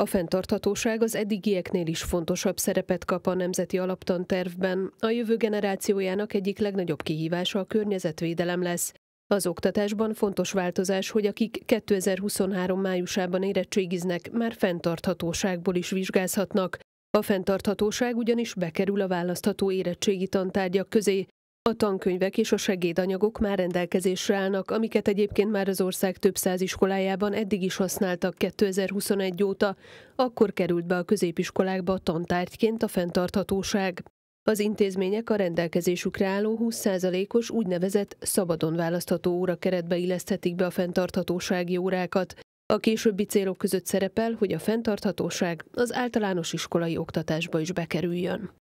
A fenntarthatóság az eddigieknél is fontosabb szerepet kap a Nemzeti Alaptantervben. A jövő generációjának egyik legnagyobb kihívása a környezetvédelem lesz. Az oktatásban fontos változás, hogy akik 2023 májusában érettségiznek, már fenntarthatóságból is vizsgázhatnak. A fenntarthatóság ugyanis bekerül a választható érettségi tantárgyak közé, a tankönyvek és a segédanyagok már rendelkezésre állnak, amiket egyébként már az ország több száz iskolájában eddig is használtak 2021 óta, akkor került be a középiskolákba tantárgyként a fenntarthatóság. Az intézmények a rendelkezésükre álló 20%-os úgynevezett szabadon választható óra keretbe illeszthetik be a fenntarthatósági órákat. A későbbi célok között szerepel, hogy a fenntarthatóság az általános iskolai oktatásba is bekerüljön.